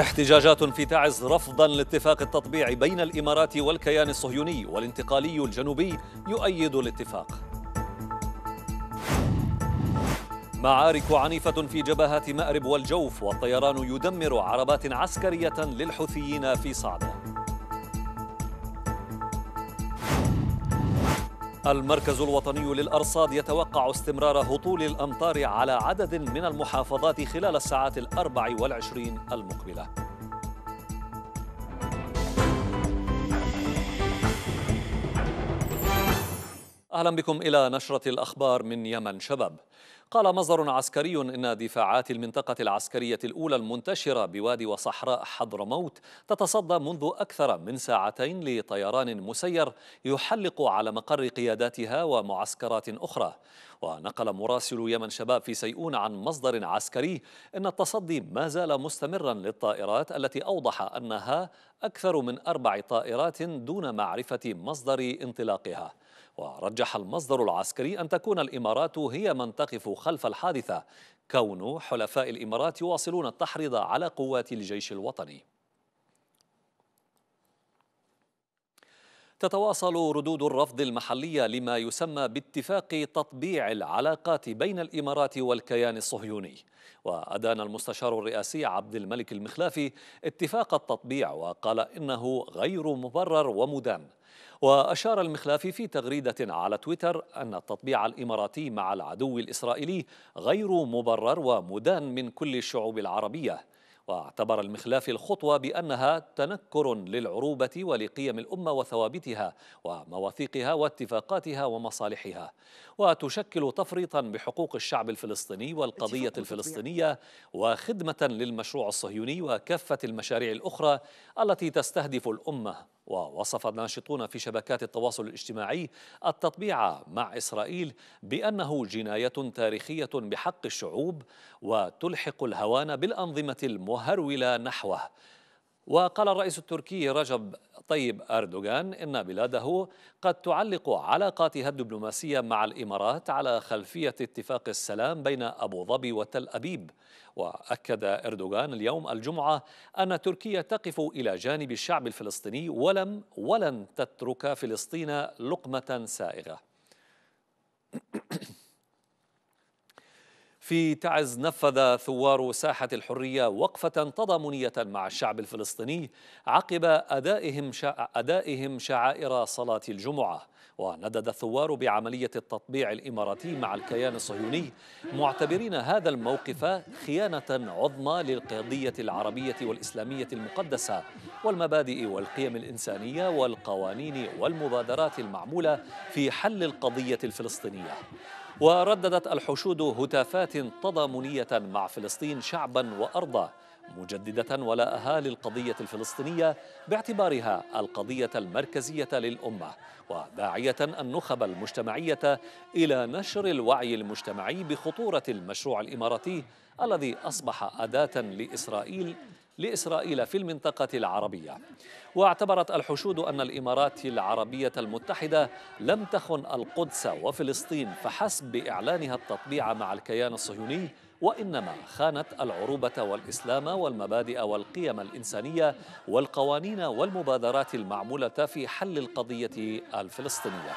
احتجاجات في تعز رفضا لاتفاق التطبيع بين الامارات والكيان الصهيوني والانتقالي الجنوبي يؤيد الاتفاق. معارك عنيفة في جبهات مأرب والجوف والطيران يدمر عربات عسكرية للحوثيين في صعده. المركز الوطني للأرصاد يتوقع استمرار هطول الأمطار على عدد من المحافظات خلال الساعات الأربع والعشرين المقبلة أهلا بكم إلى نشرة الأخبار من يمن شباب قال مصدر عسكري إن دفاعات المنطقة العسكرية الأولى المنتشرة بوادي وصحراء حضرموت تتصدى منذ أكثر من ساعتين لطيران مسير يحلق على مقر قياداتها ومعسكرات أخرى ونقل مراسل يمن شباب في سيئون عن مصدر عسكري أن التصدي ما زال مستمرا للطائرات التي أوضح أنها أكثر من أربع طائرات دون معرفة مصدر انطلاقها ورجح المصدر العسكري أن تكون الإمارات هي من تقف خلف الحادثة كون حلفاء الإمارات يواصلون التحريض على قوات الجيش الوطني تتواصل ردود الرفض المحلية لما يسمى باتفاق تطبيع العلاقات بين الإمارات والكيان الصهيوني وأدان المستشار الرئاسي عبد الملك المخلافي اتفاق التطبيع وقال إنه غير مبرر ومدان وأشار المخلافي في تغريدة على تويتر أن التطبيع الإماراتي مع العدو الإسرائيلي غير مبرر ومدان من كل الشعوب العربية واعتبر المخلاف الخطوة بأنها تنكر للعروبة ولقيم الأمة وثوابتها ومواثيقها واتفاقاتها ومصالحها وتشكل تفريطا بحقوق الشعب الفلسطيني والقضية الفلسطينية وخدمة للمشروع الصهيوني وكافة المشاريع الأخرى التي تستهدف الأمة ووصف الناشطون في شبكات التواصل الاجتماعي التطبيع مع إسرائيل بأنه جناية تاريخية بحق الشعوب وتلحق الهوان بالأنظمة الموحدة مهرولة نحوه وقال الرئيس التركي رجب طيب أردوغان إن بلاده قد تعلق علاقاتها الدبلوماسية مع الإمارات على خلفية اتفاق السلام بين أبو ظبي وتل أبيب وأكد أردوغان اليوم الجمعة أن تركيا تقف إلى جانب الشعب الفلسطيني ولم ولن تترك فلسطين لقمة سائغة في تعز نفذ ثوار ساحة الحرية وقفة تضامنية مع الشعب الفلسطيني عقب أدائهم, شع... أدائهم شعائر صلاة الجمعة وندد الثوار بعملية التطبيع الإماراتي مع الكيان الصهيوني معتبرين هذا الموقف خيانة عظمى للقضية العربية والإسلامية المقدسة والمبادئ والقيم الإنسانية والقوانين والمبادرات المعمولة في حل القضية الفلسطينية ورددت الحشود هتافات تضامنية مع فلسطين شعبا وأرضا مجددة ولاءها للقضية الفلسطينية باعتبارها القضية المركزية للأمة وداعية النخب المجتمعية إلى نشر الوعي المجتمعي بخطورة المشروع الإماراتي الذي أصبح أداة لإسرائيل لإسرائيل في المنطقة العربية واعتبرت الحشود أن الإمارات العربية المتحدة لم تخن القدس وفلسطين فحسب بإعلانها التطبيع مع الكيان الصهيوني وإنما خانت العروبة والإسلام والمبادئ والقيم الإنسانية والقوانين والمبادرات المعمولة في حل القضية الفلسطينية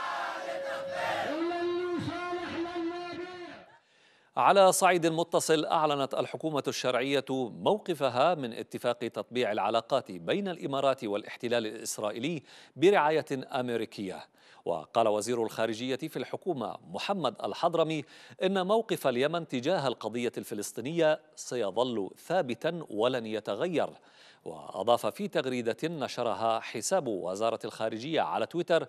على صعيد متصل أعلنت الحكومة الشرعية موقفها من اتفاق تطبيع العلاقات بين الإمارات والاحتلال الإسرائيلي برعاية أمريكية وقال وزير الخارجية في الحكومة محمد الحضرمي إن موقف اليمن تجاه القضية الفلسطينية سيظل ثابتا ولن يتغير وأضاف في تغريدة نشرها حساب وزارة الخارجية على تويتر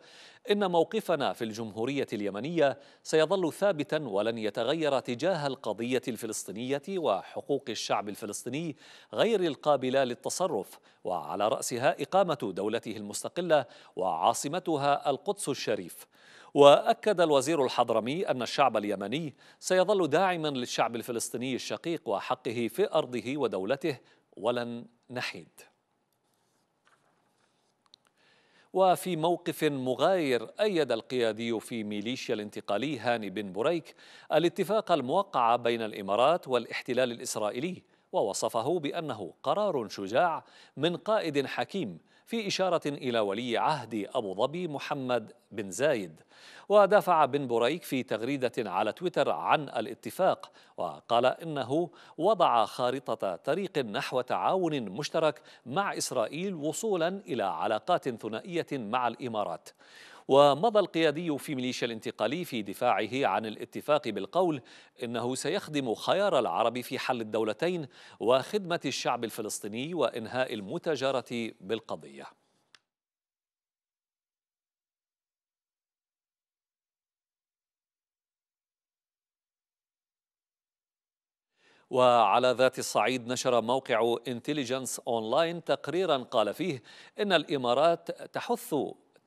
إن موقفنا في الجمهورية اليمنية سيظل ثابتا ولن يتغير تجاه القضية الفلسطينية وحقوق الشعب الفلسطيني غير القابلة للتصرف وعلى رأسها إقامة دولته المستقلة وعاصمتها القدس الشريف واكد الوزير الحضرمي ان الشعب اليمني سيظل داعما للشعب الفلسطيني الشقيق وحقه في ارضه ودولته ولن نحيد وفي موقف مغاير أيد القيادي في ميليشيا الانتقالي هاني بن بريك الاتفاق الموقع بين الإمارات والاحتلال الإسرائيلي ووصفه بأنه قرار شجاع من قائد حكيم في إشارة إلى ولي عهد أبو ظبي محمد بن زايد ودافع بن بريك في تغريدة على تويتر عن الاتفاق وقال إنه وضع خارطة طريق نحو تعاون مشترك مع إسرائيل وصولا إلى علاقات ثنائية مع الإمارات ومضى القيادي في ميليشيا الانتقالي في دفاعه عن الاتفاق بالقول إنه سيخدم خيار العرب في حل الدولتين وخدمة الشعب الفلسطيني وإنهاء المتاجرة بالقضية وعلى ذات الصعيد نشر موقع انتليجنس اونلاين تقريرا قال فيه ان الامارات تحث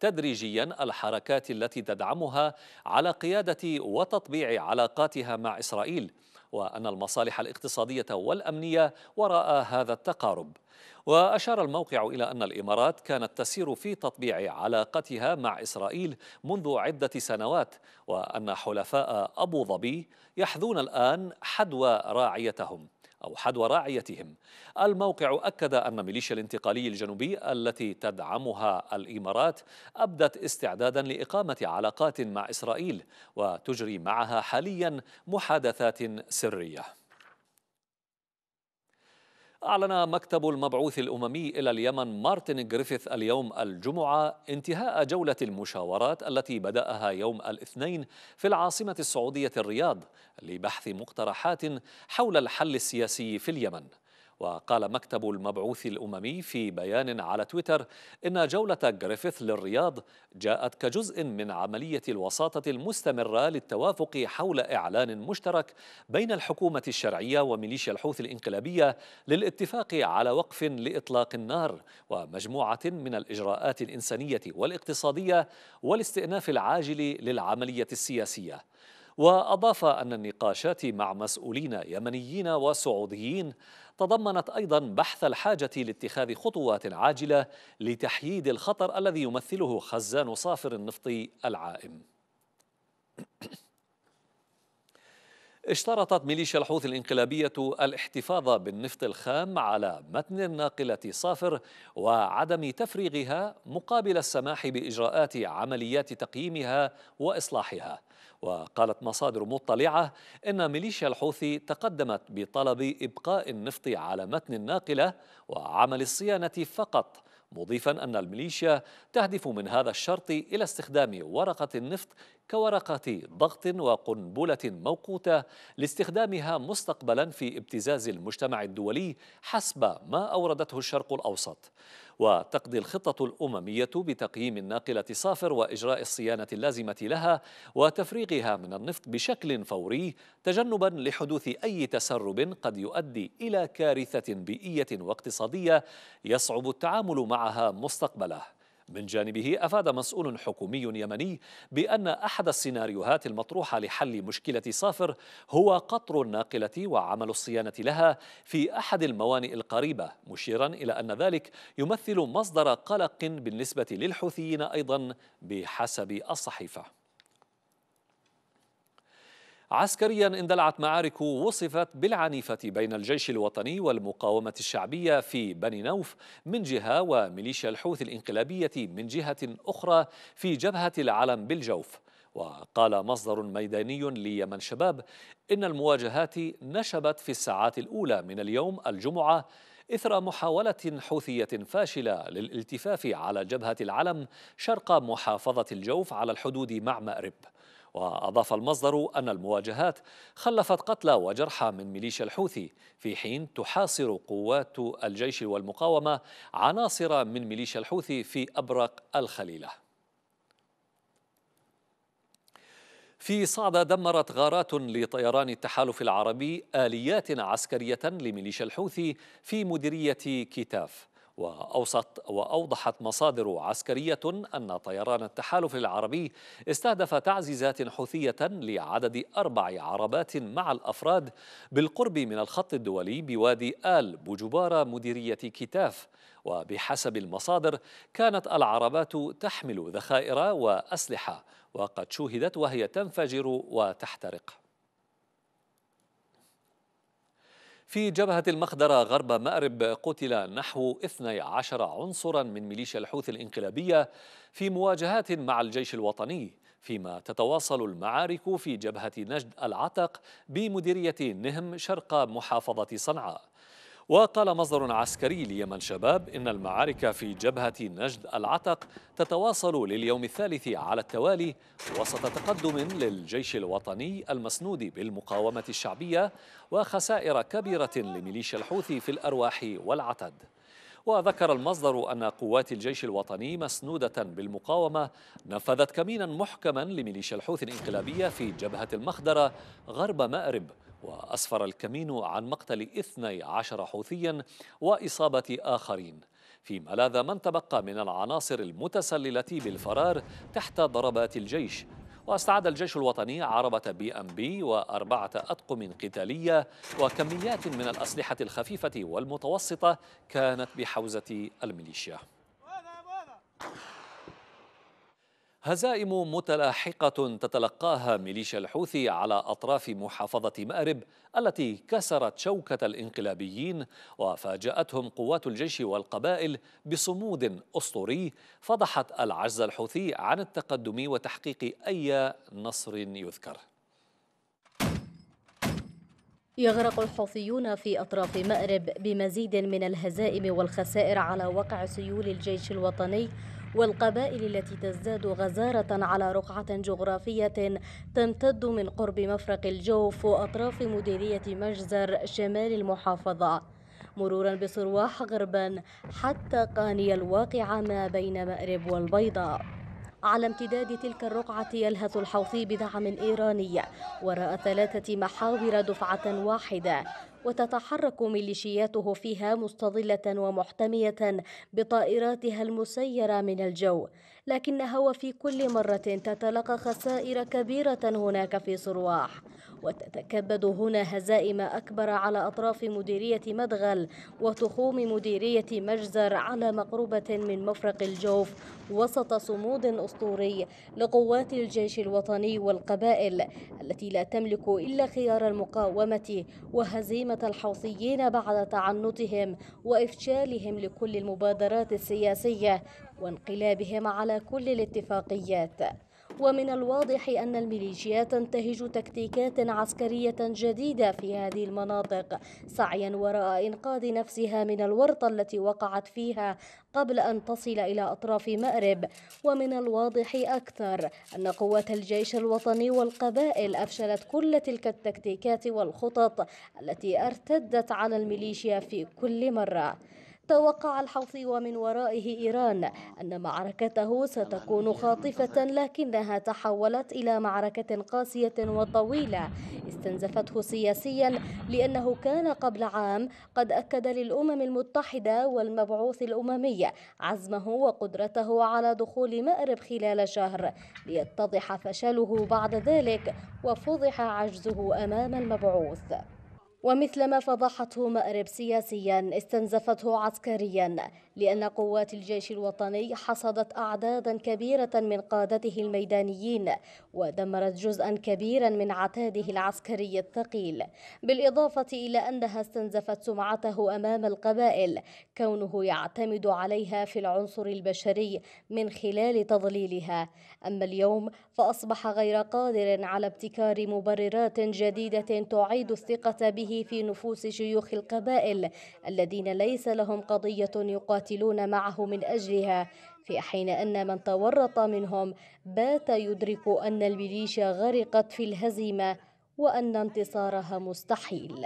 تدريجيا الحركات التي تدعمها على قيادة وتطبيع علاقاتها مع إسرائيل وأن المصالح الاقتصادية والأمنية وراء هذا التقارب وأشار الموقع إلى أن الإمارات كانت تسير في تطبيع علاقتها مع إسرائيل منذ عدة سنوات وأن حلفاء أبو ظبي يحذون الآن حدوى راعيتهم أو حدوى راعيتهم الموقع أكد أن ميليشيا الانتقالي الجنوبي التي تدعمها الإمارات أبدت استعدادا لإقامة علاقات مع إسرائيل وتجري معها حاليا محادثات سرية أعلن مكتب المبعوث الأممي إلى اليمن مارتن جريفيث اليوم الجمعة انتهاء جولة المشاورات التي بدأها يوم الاثنين في العاصمة السعودية الرياض لبحث مقترحات حول الحل السياسي في اليمن وقال مكتب المبعوث الأممي في بيان على تويتر إن جولة جريفيث للرياض جاءت كجزء من عملية الوساطة المستمرة للتوافق حول إعلان مشترك بين الحكومة الشرعية وميليشيا الحوث الإنقلابية للاتفاق على وقف لإطلاق النار ومجموعة من الإجراءات الإنسانية والاقتصادية والاستئناف العاجل للعملية السياسية وأضاف أن النقاشات مع مسؤولين يمنيين وسعوديين تضمنت أيضا بحث الحاجة لاتخاذ خطوات عاجلة لتحييد الخطر الذي يمثله خزان صافر النفط العائم اشترطت ميليشيا الحوثي الانقلابية الاحتفاظ بالنفط الخام على متن الناقلة صافر وعدم تفريغها مقابل السماح بإجراءات عمليات تقييمها وإصلاحها وقالت مصادر مطلعة إن ميليشيا الحوثي تقدمت بطلب إبقاء النفط على متن الناقلة وعمل الصيانة فقط مضيفا أن الميليشيا تهدف من هذا الشرط إلى استخدام ورقة النفط كورقة ضغط وقنبلة موقوتة لاستخدامها مستقبلا في ابتزاز المجتمع الدولي حسب ما أوردته الشرق الأوسط وتقضي الخطة الأممية بتقييم الناقلة صافر وإجراء الصيانة اللازمة لها وتفريغها من النفط بشكل فوري تجنبا لحدوث أي تسرب قد يؤدي إلى كارثة بيئية واقتصادية يصعب التعامل معها مستقبلاً من جانبه أفاد مسؤول حكومي يمني بأن أحد السيناريوهات المطروحة لحل مشكلة صافر هو قطر الناقلة وعمل الصيانة لها في أحد الموانئ القريبة مشيرا إلى أن ذلك يمثل مصدر قلق بالنسبة للحوثيين أيضا بحسب الصحيفة عسكريا اندلعت معارك وصفت بالعنيفة بين الجيش الوطني والمقاومة الشعبية في بني نوف من جهة وميليشيا الحوثي الانقلابية من جهة أخرى في جبهة العلم بالجوف وقال مصدر ميداني ليمن شباب إن المواجهات نشبت في الساعات الأولى من اليوم الجمعة إثر محاولة حوثية فاشلة للالتفاف على جبهة العلم شرق محافظة الجوف على الحدود مع مأرب وأضاف المصدر أن المواجهات خلفت قتلى وجرحى من ميليشيا الحوثي في حين تحاصر قوات الجيش والمقاومة عناصر من ميليشيا الحوثي في أبرق الخليلة في صعدة دمرت غارات لطيران التحالف العربي آليات عسكرية لميليشيا الحوثي في مديرية كتاف وأوصت وأوضحت مصادر عسكرية أن طيران التحالف العربي استهدف تعزيزات حوثية لعدد أربع عربات مع الأفراد بالقرب من الخط الدولي بوادي آل بجبارة مديرية كتاف وبحسب المصادر كانت العربات تحمل ذخائر وأسلحة وقد شوهدت وهي تنفجر وتحترق في جبهة المخدرة غرب مأرب قتل نحو 12 عنصرا من ميليشيا الحوث الإنقلابية في مواجهات مع الجيش الوطني فيما تتواصل المعارك في جبهة نجد العتق بمديرية نهم شرق محافظة صنعاء وقال مصدر عسكري ليمن شباب إن المعارك في جبهة نجد العتق تتواصل لليوم الثالث على التوالي وسط تقدم للجيش الوطني المسنود بالمقاومة الشعبية وخسائر كبيرة لميليشيا الحوثي في الأرواح والعتد وذكر المصدر أن قوات الجيش الوطني مسنودة بالمقاومة نفذت كمينا محكما لميليشيا الحوثي الانقلابية في جبهة المخدرة غرب مأرب وأسفر الكمين عن مقتل 12 حوثيا وإصابة آخرين فيما لاذ من تبقى من العناصر المتسللة بالفرار تحت ضربات الجيش واستعاد الجيش الوطني عربة بي ام بي وأربعة أطقم قتالية وكميات من الأسلحة الخفيفة والمتوسطة كانت بحوزة الميليشيا هزائم متلاحقة تتلقاها ميليشيا الحوثي على أطراف محافظة مأرب التي كسرت شوكة الإنقلابيين وفاجأتهم قوات الجيش والقبائل بصمود أسطوري فضحت العجز الحوثي عن التقدم وتحقيق أي نصر يذكر يغرق الحوثيون في أطراف مأرب بمزيد من الهزائم والخسائر على وقع سيول الجيش الوطني والقبائل التي تزداد غزارة على رقعة جغرافية تمتد من قرب مفرق الجوف وأطراف مديرية مجزر شمال المحافظة مرورا بصرواح غربا حتى قانية الواقعة ما بين مأرب والبيضاء على امتداد تلك الرقعة يلهث الحوثي بدعم إيراني وراء ثلاثة محاور دفعة واحدة وتتحرك ميليشياته فيها مستظلة ومحتمية بطائراتها المسيرة من الجو لكنها وفي كل مرة تتلقى خسائر كبيرة هناك في صرواح وتتكبد هنا هزائم أكبر على أطراف مديرية مدغل وتخوم مديرية مجزر على مقربة من مفرق الجوف وسط صمود أسطوري لقوات الجيش الوطني والقبائل التي لا تملك إلا خيار المقاومة وهزيمة الحوثيين بعد تعنتهم وإفشالهم لكل المبادرات السياسية وانقلابهم على كل الاتفاقيات ومن الواضح أن الميليشيات تنتهج تكتيكات عسكرية جديدة في هذه المناطق سعيا وراء إنقاذ نفسها من الورطة التي وقعت فيها قبل أن تصل إلى أطراف مأرب ومن الواضح أكثر أن قوات الجيش الوطني والقبائل أفشلت كل تلك التكتيكات والخطط التي ارتدت على الميليشيا في كل مرة توقع الحوثي ومن ورائه إيران أن معركته ستكون خاطفة لكنها تحولت إلى معركة قاسية وطويلة استنزفته سياسيا لأنه كان قبل عام قد أكد للأمم المتحدة والمبعوث الأممي عزمه وقدرته على دخول مأرب خلال شهر ليتضح فشله بعد ذلك وفضح عجزه أمام المبعوث ومثلما فضحته مأرب سياسيا استنزفته عسكريا لأن قوات الجيش الوطني حصدت أعدادا كبيرة من قادته الميدانيين ودمرت جزءا كبيرا من عتاده العسكري الثقيل بالإضافة إلى أنها استنزفت سمعته أمام القبائل كونه يعتمد عليها في العنصر البشري من خلال تضليلها أما اليوم فأصبح غير قادر على ابتكار مبررات جديدة تعيد الثقة به في نفوس شيوخ القبائل الذين ليس لهم قضية يقاتلون يقاتلون معه من أجلها في حين أن من تورط منهم بات يدرك أن الميليشيا غرقت في الهزيمة وأن انتصارها مستحيل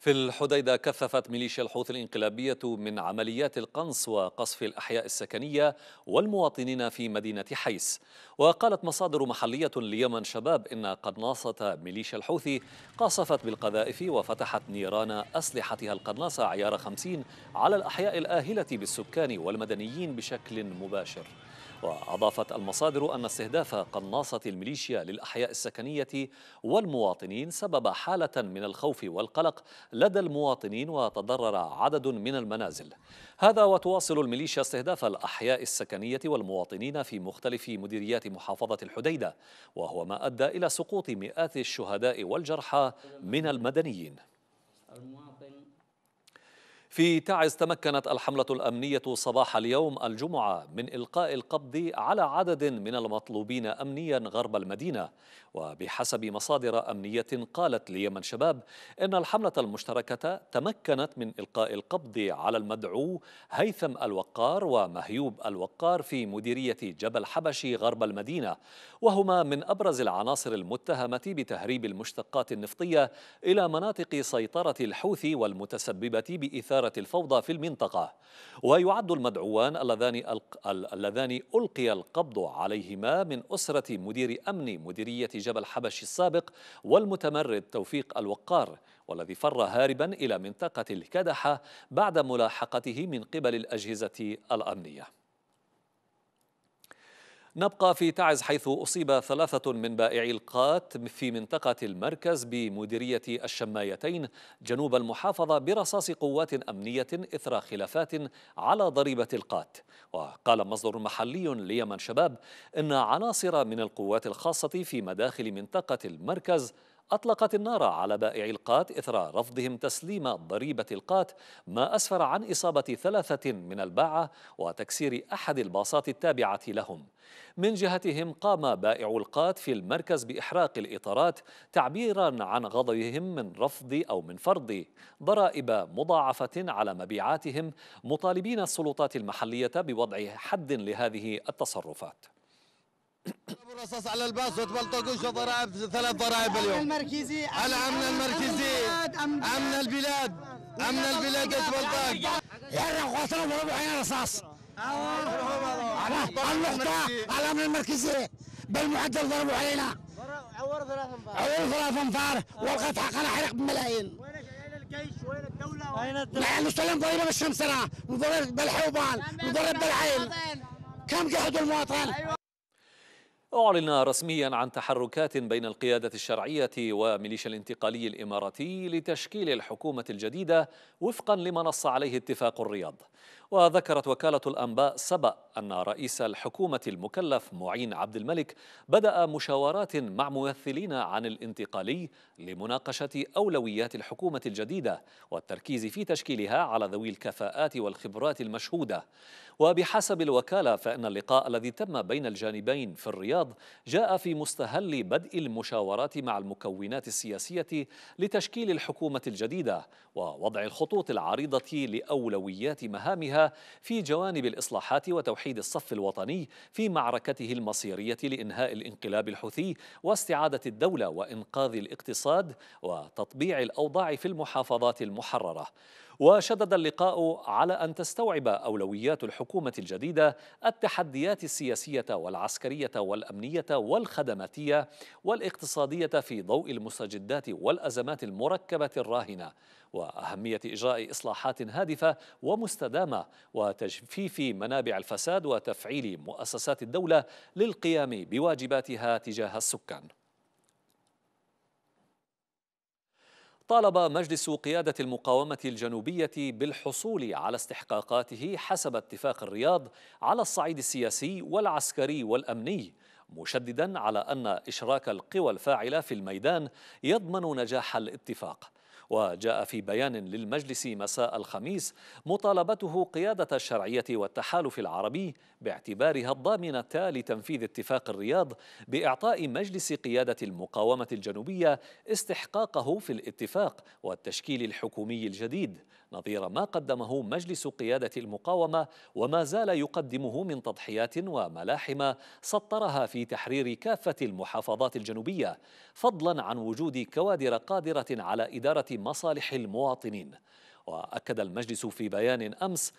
في الحديدة كثفت ميليشيا الحوثي الإنقلابية من عمليات القنص وقصف الأحياء السكنية والمواطنين في مدينة حيس وقالت مصادر محلية ليمن شباب إن قناصة ميليشيا الحوثي قاصفت بالقذائف وفتحت نيران أسلحتها القناصة عيار 50 على الأحياء الآهلة بالسكان والمدنيين بشكل مباشر وأضافت المصادر أن استهداف قناصة الميليشيا للأحياء السكنية والمواطنين سبب حالة من الخوف والقلق لدى المواطنين وتضرر عدد من المنازل هذا وتواصل الميليشيا استهداف الأحياء السكنية والمواطنين في مختلف مديريات محافظة الحديدة وهو ما أدى إلى سقوط مئات الشهداء والجرحى من المدنيين في تعز تمكنت الحملة الأمنية صباح اليوم الجمعة من إلقاء القبض على عدد من المطلوبين أمنيا غرب المدينة وبحسب مصادر أمنية قالت ليمن شباب إن الحملة المشتركة تمكنت من إلقاء القبض على المدعو هيثم الوقار ومهيوب الوقار في مديرية جبل حبشي غرب المدينة وهما من أبرز العناصر المتهمة بتهريب المشتقات النفطية إلى مناطق سيطرة الحوثي والمتسببة بإثارة إثارة الفوضى في المنطقة ويعد المدعوان اللذان اللذان ألقي القبض عليهما من أسرة مدير أمن مديرية جبل حبش السابق والمتمرد توفيق الوقار والذي فر هاربا إلى منطقة الكدحة بعد ملاحقته من قبل الأجهزة الأمنية نبقى في تعز حيث أصيب ثلاثة من بائعي القات في منطقة المركز بمديرية الشمايتين جنوب المحافظة برصاص قوات أمنية إثر خلافات على ضريبة القات وقال مصدر محلي ليمن شباب إن عناصر من القوات الخاصة في مداخل منطقة المركز أطلقت النار على بائعي القات إثر رفضهم تسليم ضريبة القات ما أسفر عن إصابة ثلاثة من الباعة وتكسير أحد الباصات التابعة لهم من جهتهم قام بائع القات في المركز بإحراق الإطارات تعبيرا عن غضبهم من رفض أو من فرض ضرائب مضاعفة على مبيعاتهم مطالبين السلطات المحلية بوضع حد لهذه التصرفات ضربوا الرصاص على الباص وتبلطقوش ضرائب ثلاث ضرائب اليوم المركزي الامن امن المركزي امن البلاد امن البلاد تبلطق يا رخوصنا ضربوا عين رصاص على النقطة الامن المركزي بالمعدل ضربوا علينا عوروا ثلاث انفار عوروا ثلاث انفار والقطع حقنا حرق بملايين وين الجيش وين الدولة؟ وين الدولة؟ نحن نستلم ضريبة الشمسنا، نضرب بالحوبان، نضرب بالعين. كم جهد المواطن؟ أيوة. أعلن رسميا عن تحركات بين القيادة الشرعية وميليشيا الانتقالي الإماراتي لتشكيل الحكومة الجديدة وفقا لما نص عليه اتفاق الرياض وذكرت وكالة الأنباء سبأ أن رئيس الحكومة المكلف معين عبد الملك بدأ مشاورات مع ممثلين عن الانتقالي لمناقشة أولويات الحكومة الجديدة والتركيز في تشكيلها على ذوي الكفاءات والخبرات المشهودة وبحسب الوكالة فإن اللقاء الذي تم بين الجانبين في الرياض جاء في مستهل بدء المشاورات مع المكونات السياسية لتشكيل الحكومة الجديدة ووضع الخطوط العريضة لأولويات مهامها في جوانب الإصلاحات وتوحيد الصف الوطني في معركته المصيرية لإنهاء الانقلاب الحوثي واستعادة الدولة وإنقاذ الاقتصاد وتطبيع الأوضاع في المحافظات المحررة وشدد اللقاء على أن تستوعب أولويات الحكومة الجديدة التحديات السياسية والعسكرية والأمنية والخدماتية والاقتصادية في ضوء المستجدات والأزمات المركبة الراهنة وأهمية إجراء إصلاحات هادفة ومستدامة وتجفيف منابع الفساد وتفعيل مؤسسات الدولة للقيام بواجباتها تجاه السكان طالب مجلس قيادة المقاومة الجنوبية بالحصول على استحقاقاته حسب اتفاق الرياض على الصعيد السياسي والعسكري والأمني مشددا على أن إشراك القوى الفاعلة في الميدان يضمن نجاح الاتفاق وجاء في بيان للمجلس مساء الخميس مطالبته قيادة الشرعية والتحالف العربي باعتبارها الضامنة لتنفيذ اتفاق الرياض بإعطاء مجلس قيادة المقاومة الجنوبية استحقاقه في الاتفاق والتشكيل الحكومي الجديد نظير ما قدمه مجلس قيادة المقاومة وما زال يقدمه من تضحيات وملاحم سطرها في تحرير كافة المحافظات الجنوبية فضلا عن وجود كوادر قادرة على إدارة مصالح المواطنين وأكد المجلس في بيان أمس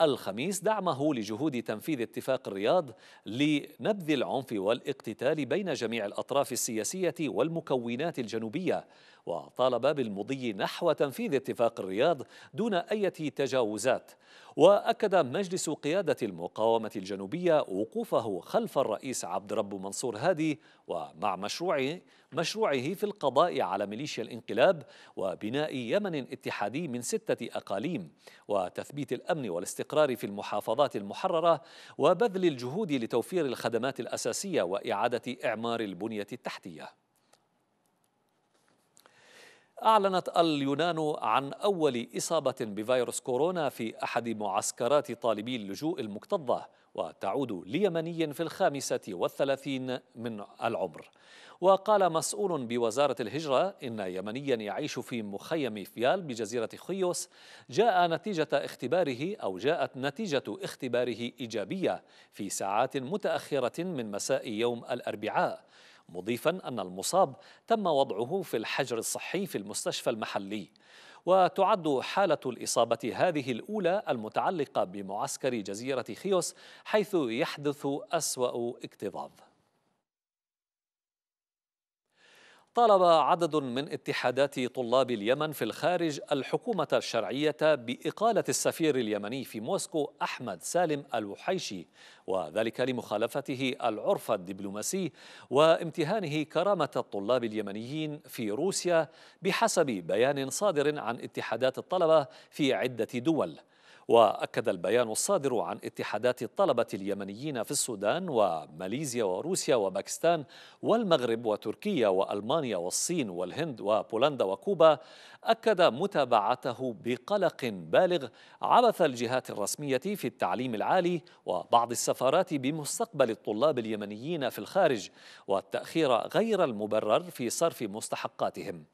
الخميس دعمه لجهود تنفيذ اتفاق الرياض لنبذ العنف والاقتتال بين جميع الاطراف السياسيه والمكونات الجنوبيه وطالب بالمضي نحو تنفيذ اتفاق الرياض دون أي تجاوزات وأكد مجلس قيادة المقاومة الجنوبية وقوفه خلف الرئيس عبد رب منصور هادي ومع مشروعه مشروعه في القضاء على ميليشيا الانقلاب وبناء يمن اتحادي من ستة أقاليم وتثبيت الأمن والاستقرار في المحافظات المحررة وبذل الجهود لتوفير الخدمات الأساسية وإعادة إعمار البنية التحتية أعلنت اليونان عن أول إصابة بفيروس كورونا في أحد معسكرات طالبي اللجوء المكتظة وتعود ليمني في الخامسة والثلاثين من العمر وقال مسؤول بوزارة الهجرة إن يمنيا يعيش في مخيم فيال بجزيرة خيوس جاء نتيجة اختباره أو جاءت نتيجة اختباره إيجابية في ساعات متأخرة من مساء يوم الأربعاء مضيفا أن المصاب تم وضعه في الحجر الصحي في المستشفى المحلي وتعد حالة الإصابة هذه الأولى المتعلقة بمعسكر جزيرة خيوس حيث يحدث أسوأ اكتظاظ طالب عدد من اتحادات طلاب اليمن في الخارج الحكومة الشرعية بإقالة السفير اليمني في موسكو أحمد سالم الوحيشي وذلك لمخالفته العرف الدبلوماسي وامتهانه كرامة الطلاب اليمنيين في روسيا بحسب بيان صادر عن اتحادات الطلبة في عدة دول وأكد البيان الصادر عن اتحادات الطلبة اليمنيين في السودان وماليزيا وروسيا وباكستان والمغرب وتركيا وألمانيا والصين والهند وبولندا وكوبا أكد متابعته بقلق بالغ عبث الجهات الرسمية في التعليم العالي وبعض السفارات بمستقبل الطلاب اليمنيين في الخارج والتأخير غير المبرر في صرف مستحقاتهم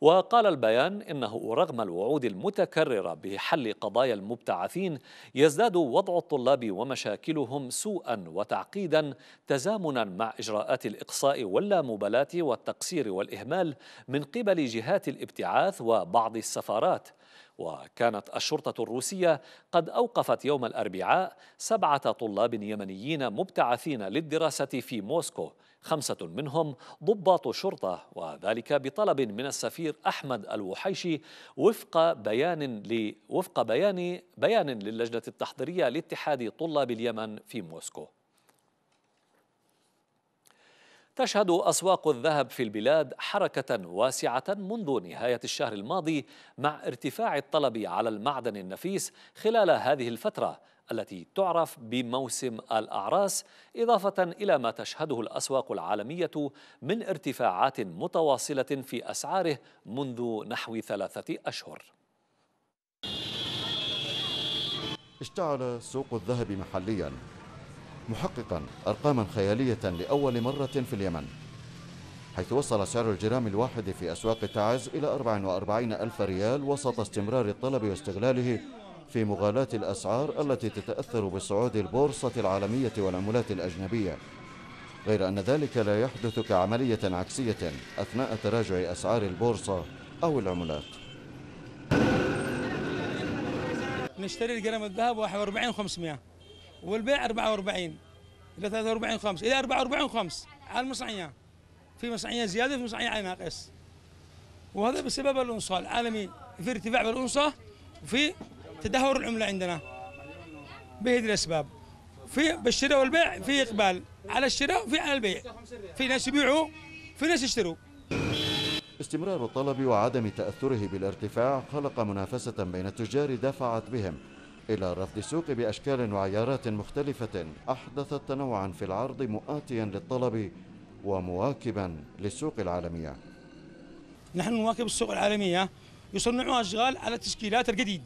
وقال البيان إنه رغم الوعود المتكررة بحل قضايا المبتعثين يزداد وضع الطلاب ومشاكلهم سوءا وتعقيدا تزامنا مع إجراءات الإقصاء واللامبالاة والتقصير والإهمال من قبل جهات الابتعاث وبعض السفارات وكانت الشرطة الروسية قد أوقفت يوم الأربعاء سبعة طلاب يمنيين مبتعثين للدراسة في موسكو خمسة منهم ضباط شرطة وذلك بطلب من السفير أحمد الوحيشي وفق بيان ل... وفق بيان بيان للجنة التحضيرية لاتحاد طلاب اليمن في موسكو تشهد أسواق الذهب في البلاد حركة واسعة منذ نهاية الشهر الماضي مع ارتفاع الطلب على المعدن النفيس خلال هذه الفترة التي تعرف بموسم الأعراس إضافة إلى ما تشهده الأسواق العالمية من ارتفاعات متواصلة في أسعاره منذ نحو ثلاثة أشهر اشتعل سوق الذهب محليا محققا أرقاما خيالية لأول مرة في اليمن حيث وصل سعر الجرام الواحد في أسواق تعز إلى 44 ألف ريال وسط استمرار الطلب واستغلاله في مغالاة الأسعار التي تتأثر بصعود البورصة العالمية والعملات الأجنبية غير أن ذلك لا يحدث كعملية عكسية أثناء تراجع أسعار البورصة أو العملات نشتري الجرام الذهب 41 500 والبيع 44 إلى 43 5 إلى 44 5 على المصنعية في مصنعية زيادة في مصنعية على ناقص وهذا بسبب الانصال العالمي في ارتفاع بالأنصة وفي تدهور العمله عندنا بهذه الاسباب في بالشراء والبيع في اقبال على الشراء وفي على البيع في ناس يبيعوا في ناس يشتروا استمرار الطلب وعدم تاثره بالارتفاع خلق منافسه بين التجار دفعت بهم إلى رفض السوق بأشكال وعيارات مختلفة أحدثت تنوعا في العرض مؤاتيا للطلب ومواكبا للسوق العالمية نحن نواكب السوق العالمية يصنعوا أشغال على التشكيلات الجديدة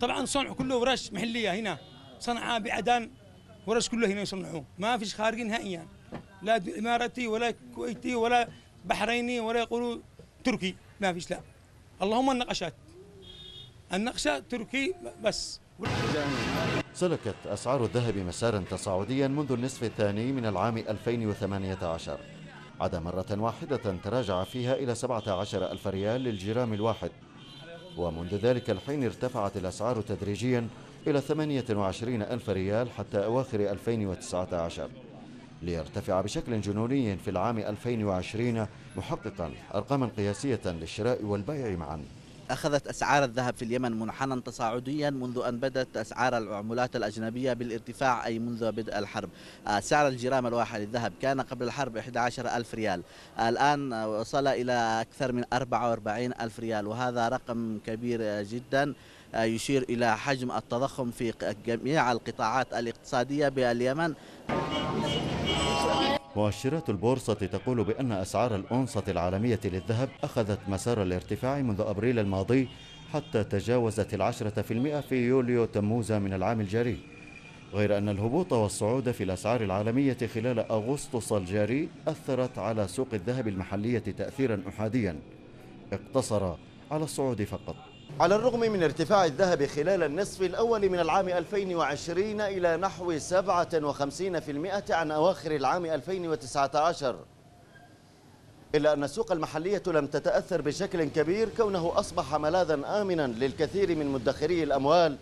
طبعا صنع كله ورش محليه هنا صنعاء بعدان ورش كله هنا يصنعوه ما فيش خارج نهائيا لا اماراتي ولا كويتي ولا بحريني ولا يقولوا تركي ما فيش لا اللهم النقشات النقشه تركي بس سلكت أسعار الذهب مسارا تصاعديا منذ النصف الثاني من العام 2018 عدا مرة واحدة تراجع فيها إلى 17000 ريال للجرام الواحد ومنذ ذلك الحين ارتفعت الأسعار تدريجيا إلى 28 ألف ريال حتى أواخر 2019 ليرتفع بشكل جنوني في العام 2020 محققا أرقاما قياسية للشراء والبيع معا أخذت أسعار الذهب في اليمن منحنى تصاعديا منذ أن بدأت أسعار العملات الأجنبية بالارتفاع أي منذ بدء الحرب آه، سعر الجرام الواحد للذهب كان قبل الحرب 11 ألف ريال آه، الآن وصل إلى أكثر من 44 ألف ريال وهذا رقم كبير جدا آه، يشير إلى حجم التضخم في جميع القطاعات الاقتصادية باليمن مؤشرات البورصة تقول بأن أسعار الأونصة العالمية للذهب أخذت مسار الارتفاع منذ أبريل الماضي حتى تجاوزت العشرة في المئة في يوليو تموز من العام الجاري غير أن الهبوط والصعود في الأسعار العالمية خلال أغسطس الجاري أثرت على سوق الذهب المحلية تأثيرا أحاديا اقتصر على الصعود فقط على الرغم من ارتفاع الذهب خلال النصف الأول من العام 2020 إلى نحو 57% عن أواخر العام 2019 إلا أن السوق المحلية لم تتأثر بشكل كبير كونه أصبح ملاذا آمنا للكثير من مدخري الأموال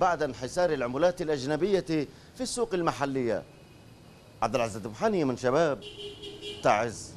بعد انحسار العملات الأجنبية في السوق المحلية عبد العزيز من شباب تعز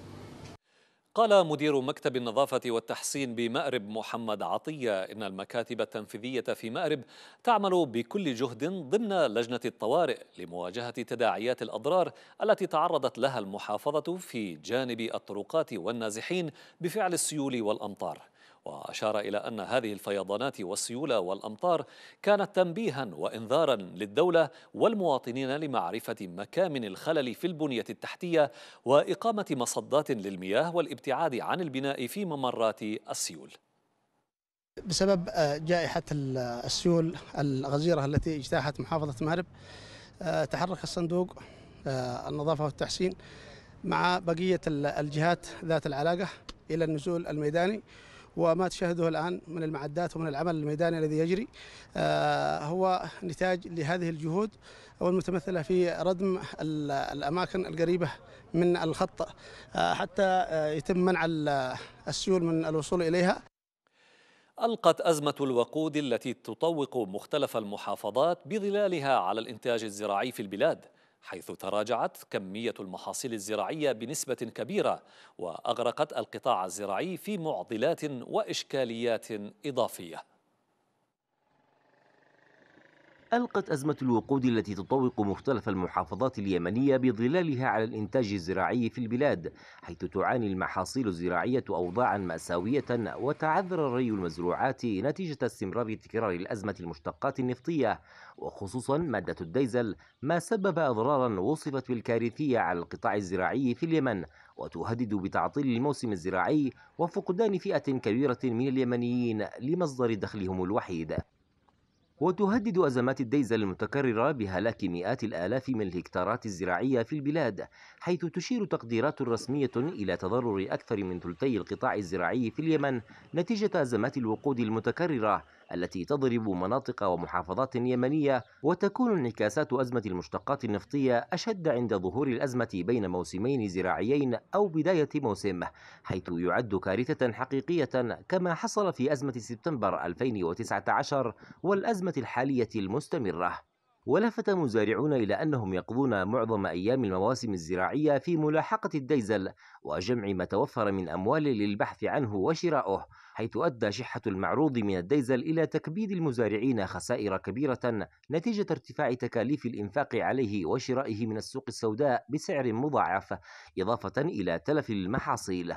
قال مدير مكتب النظافة والتحسين بمأرب محمد عطية إن المكاتب التنفيذية في مأرب تعمل بكل جهد ضمن لجنة الطوارئ لمواجهة تداعيات الأضرار التي تعرضت لها المحافظة في جانب الطرقات والنازحين بفعل السيول والأمطار وأشار إلى أن هذه الفيضانات والسيولة والأمطار كانت تنبيها وإنذارا للدولة والمواطنين لمعرفة مكامن الخلل في البنية التحتية وإقامة مصدات للمياه والابتعاد عن البناء في ممرات السيول بسبب آه، جائحة السيول الغزيرة التي اجتاحت محافظة مهرب آه، تحرك الصندوق آه، النظافة والتحسين مع بقية الجهات ذات العلاقة إلى النزول الميداني وما تشاهده الآن من المعدات ومن العمل الميداني الذي يجري آه، هو نتاج لهذه الجهود والمتمثلة في ردم الأماكن القريبة من الخط آه، حتى آه، يتم منع السيول من الوصول إليها ألقت أزمة الوقود التي تطوق مختلف المحافظات بظلالها على الإنتاج الزراعي في البلاد حيث تراجعت كمية المحاصيل الزراعية بنسبة كبيرة وأغرقت القطاع الزراعي في معضلات وإشكاليات إضافية ألقت أزمة الوقود التي تطوق مختلف المحافظات اليمنية بظلالها على الإنتاج الزراعي في البلاد حيث تعاني المحاصيل الزراعية أوضاعا مأساوية وتعذر ري المزروعات نتيجة استمرار تكرار الأزمة المشتقات النفطية وخصوصا مادة الديزل ما سبب أضرارا وصفت بالكارثية على القطاع الزراعي في اليمن وتهدد بتعطيل الموسم الزراعي وفقدان فئة كبيرة من اليمنيين لمصدر دخلهم الوحيد وتهدد أزمات الديزل المتكررة بهلاك مئات الآلاف من الهكتارات الزراعية في البلاد حيث تشير تقديرات رسمية إلى تضرر أكثر من ثلثي القطاع الزراعي في اليمن نتيجة أزمات الوقود المتكررة التي تضرب مناطق ومحافظات يمنية وتكون انعكاسات أزمة المشتقات النفطية أشد عند ظهور الأزمة بين موسمين زراعيين أو بداية موسم حيث يعد كارثة حقيقية كما حصل في أزمة سبتمبر 2019 والأزمة الحالية المستمرة ولفت مزارعون إلى أنهم يقضون معظم أيام المواسم الزراعية في ملاحقة الديزل وجمع ما توفر من أموال للبحث عنه وشراؤه حيث أدى شحة المعروض من الديزل إلى تكبيد المزارعين خسائر كبيرة نتيجة ارتفاع تكاليف الإنفاق عليه وشرائه من السوق السوداء بسعر مضاعف إضافة إلى تلف المحاصيل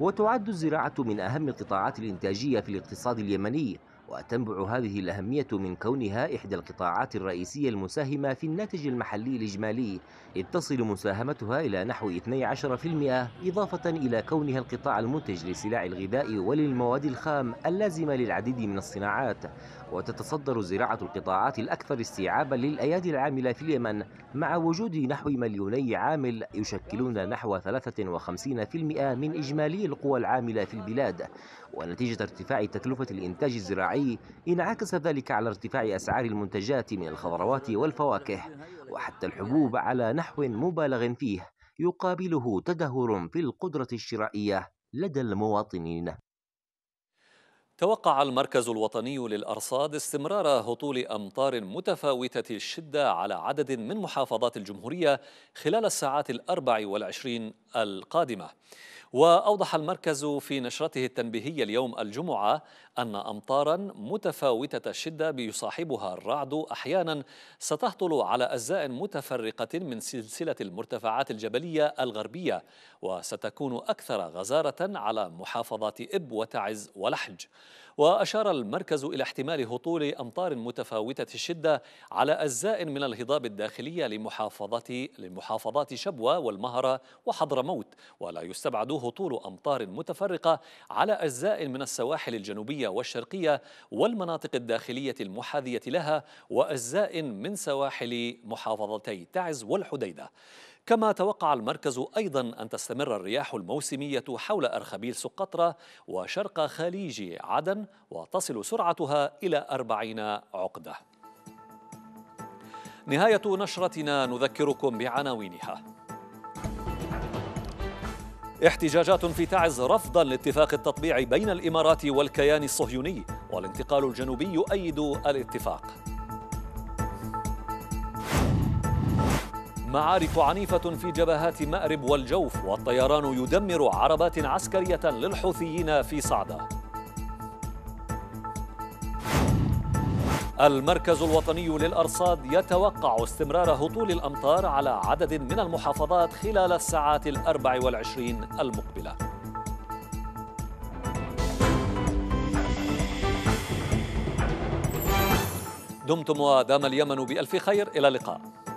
وتعد الزراعة من أهم القطاعات الإنتاجية في الاقتصاد اليمني وتنبع هذه الأهمية من كونها إحدى القطاعات الرئيسية المساهمة في الناتج المحلي الإجمالي إذ تصل مساهمتها إلى نحو 12% إضافة إلى كونها القطاع المنتج لسلع الغذاء وللمواد الخام اللازمة للعديد من الصناعات وتتصدر زراعة القطاعات الأكثر استيعابا للأيادي العاملة في اليمن مع وجود نحو مليوني عامل يشكلون نحو 53% من إجمالي القوى العاملة في البلاد ونتيجة ارتفاع تكلفة الإنتاج الزراعي انعكس ذلك على ارتفاع أسعار المنتجات من الخضروات والفواكه وحتى الحبوب على نحو مبالغ فيه يقابله تدهور في القدرة الشرائية لدى المواطنين توقع المركز الوطني للأرصاد استمرار هطول أمطار متفاوتة الشدة على عدد من محافظات الجمهورية خلال الساعات الأربع والعشرين القادمة وأوضح المركز في نشرته التنبيهية اليوم الجمعة أن أمطارا متفاوتة الشدة بيصاحبها الرعد أحيانا ستهطل على أجزاء متفرقة من سلسلة المرتفعات الجبلية الغربية وستكون أكثر غزارة على محافظات إب وتعز ولحج وأشار المركز إلى احتمال هطول أمطار متفاوتة الشدة على أجزاء من الهضاب الداخلية لمحافظة لمحافظات شبوة والمهرة وحضرموت ولا يستبعد هطول أمطار متفرقة على أجزاء من السواحل الجنوبية والشرقية والمناطق الداخلية المحاذية لها وأجزاء من سواحل محافظتي تعز والحديدة كما توقع المركز أيضا أن تستمر الرياح الموسمية حول أرخبيل سقطرى وشرق خليج عدن وتصل سرعتها إلى 40 عقدة نهاية نشرتنا نذكركم بعناوينها احتجاجات في تعز رفضا لاتفاق التطبيع بين الإمارات والكيان الصهيوني والانتقال الجنوبي يؤيد الاتفاق معارك عنيفة في جبهات مأرب والجوف والطيران يدمر عربات عسكرية للحوثيين في صعدة المركز الوطني للأرصاد يتوقع استمرار هطول الأمطار على عدد من المحافظات خلال الساعات الأربع والعشرين المقبلة دمتم ودام اليمن بألف خير إلى اللقاء